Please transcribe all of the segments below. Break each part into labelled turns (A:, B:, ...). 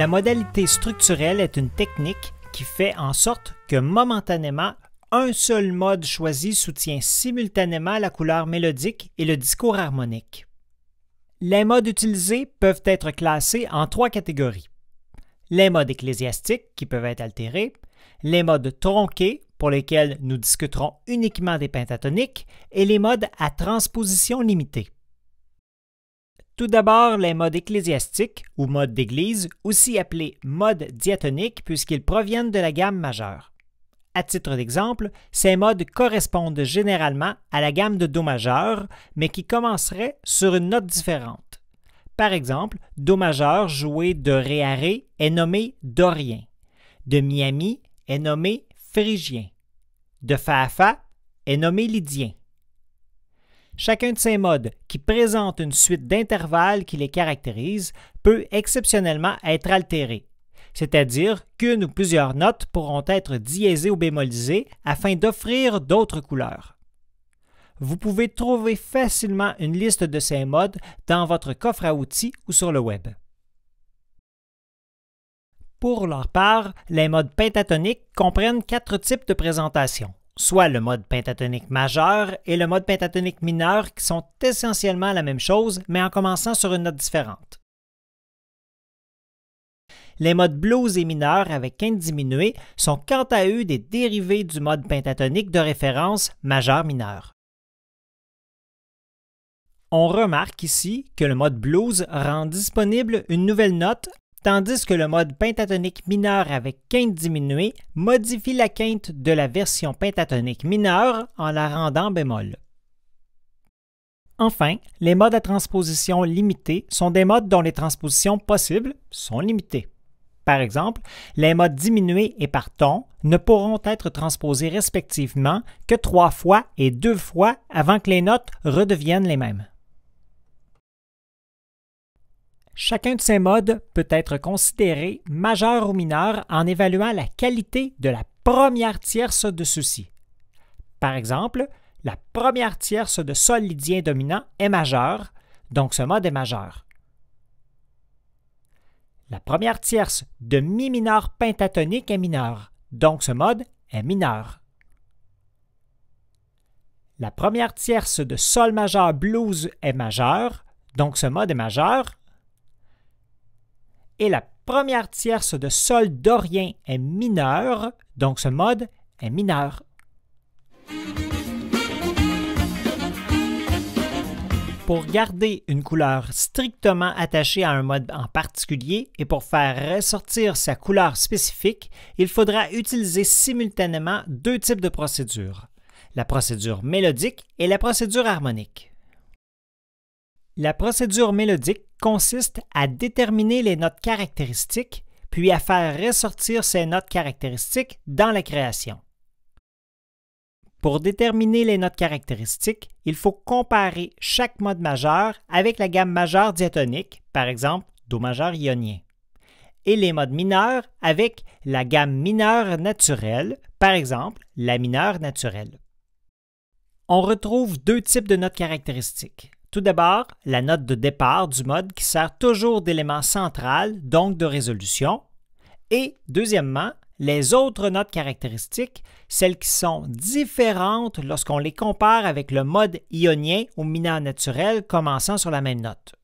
A: La modalité structurelle est une technique qui fait en sorte que momentanément, un seul mode choisi soutient simultanément la couleur mélodique et le discours harmonique. Les modes utilisés peuvent être classés en trois catégories. Les modes ecclésiastiques, qui peuvent être altérés, les modes tronqués, pour lesquels nous discuterons uniquement des pentatoniques, et les modes à transposition limitée. Tout d'abord, les modes ecclésiastiques ou modes d'église, aussi appelés modes diatoniques puisqu'ils proviennent de la gamme majeure. À titre d'exemple, ces modes correspondent généralement à la gamme de Do majeur, mais qui commencerait sur une note différente. Par exemple, Do majeur joué de Ré à Ré est nommé Dorien, de Miami est nommé Phrygien, de Fa à Fa est nommé Lydien, Chacun de ces modes, qui présente une suite d'intervalles qui les caractérise, peut exceptionnellement être altéré, c'est-à-dire qu'une ou plusieurs notes pourront être diésées ou bémolisées afin d'offrir d'autres couleurs. Vous pouvez trouver facilement une liste de ces modes dans votre coffre à outils ou sur le web. Pour leur part, les modes pentatoniques comprennent quatre types de présentations soit le mode pentatonique majeur et le mode pentatonique mineur qui sont essentiellement la même chose, mais en commençant sur une note différente. Les modes blues et mineurs avec quinte diminuée sont quant à eux des dérivés du mode pentatonique de référence majeur-mineur. On remarque ici que le mode blues rend disponible une nouvelle note tandis que le mode pentatonique mineur avec quinte diminuée modifie la quinte de la version pentatonique mineure en la rendant bémol. Enfin, les modes à transposition limitée sont des modes dont les transpositions possibles sont limitées. Par exemple, les modes diminués et par ton ne pourront être transposés respectivement que trois fois et deux fois avant que les notes redeviennent les mêmes. Chacun de ces modes peut être considéré majeur ou mineur en évaluant la qualité de la première tierce de ceux-ci. Par exemple, la première tierce de Sol lydien dominant est majeure, donc ce mode est majeur. La première tierce de Mi mineur pentatonique est mineure, donc ce mode est mineur. La première tierce de Sol majeur blues est majeure, donc ce mode est majeur, et la première tierce de sol dorien est mineure, donc ce mode est mineur. Pour garder une couleur strictement attachée à un mode en particulier et pour faire ressortir sa couleur spécifique, il faudra utiliser simultanément deux types de procédures, la procédure mélodique et la procédure harmonique. La procédure mélodique consiste à déterminer les notes caractéristiques, puis à faire ressortir ces notes caractéristiques dans la création. Pour déterminer les notes caractéristiques, il faut comparer chaque mode majeur avec la gamme majeure diatonique, par exemple Do majeur ionien, et les modes mineurs avec la gamme mineure naturelle, par exemple la mineure naturelle. On retrouve deux types de notes caractéristiques, tout d'abord, la note de départ du mode qui sert toujours d'élément central, donc de résolution. Et deuxièmement, les autres notes caractéristiques, celles qui sont différentes lorsqu'on les compare avec le mode ionien ou mineur naturel commençant sur la même note.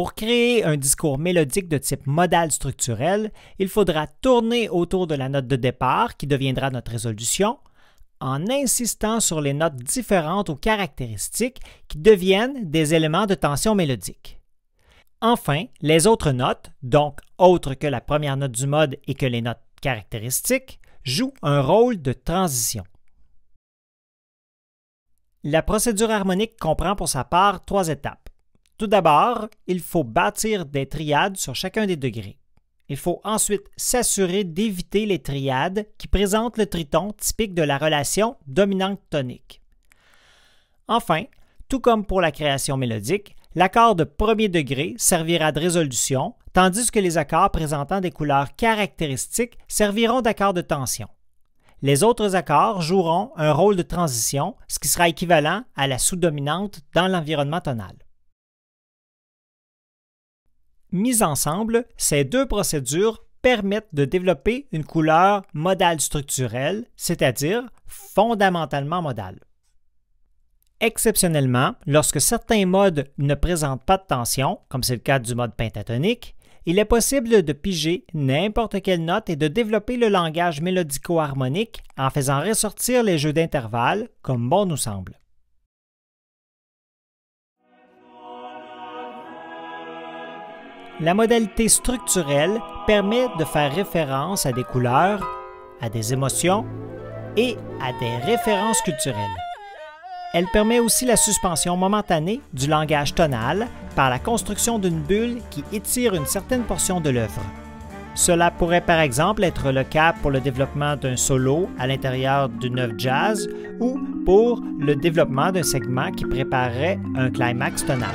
A: Pour créer un discours mélodique de type modal structurel, il faudra tourner autour de la note de départ qui deviendra notre résolution, en insistant sur les notes différentes ou caractéristiques qui deviennent des éléments de tension mélodique. Enfin, les autres notes, donc autres que la première note du mode et que les notes caractéristiques, jouent un rôle de transition. La procédure harmonique comprend pour sa part trois étapes. Tout d'abord, il faut bâtir des triades sur chacun des degrés. Il faut ensuite s'assurer d'éviter les triades qui présentent le triton typique de la relation dominante-tonique. Enfin, tout comme pour la création mélodique, l'accord de premier degré servira de résolution, tandis que les accords présentant des couleurs caractéristiques serviront d'accords de tension. Les autres accords joueront un rôle de transition, ce qui sera équivalent à la sous-dominante dans l'environnement tonal. Mises ensemble, ces deux procédures permettent de développer une couleur modale structurelle, c'est-à-dire fondamentalement modale. Exceptionnellement, lorsque certains modes ne présentent pas de tension, comme c'est le cas du mode pentatonique, il est possible de piger n'importe quelle note et de développer le langage mélodico-harmonique en faisant ressortir les jeux d'intervalle comme bon nous semble. La modalité structurelle permet de faire référence à des couleurs, à des émotions et à des références culturelles. Elle permet aussi la suspension momentanée du langage tonal par la construction d'une bulle qui étire une certaine portion de l'œuvre. Cela pourrait par exemple être le cas pour le développement d'un solo à l'intérieur d'une œuvre jazz ou pour le développement d'un segment qui préparerait un climax tonal.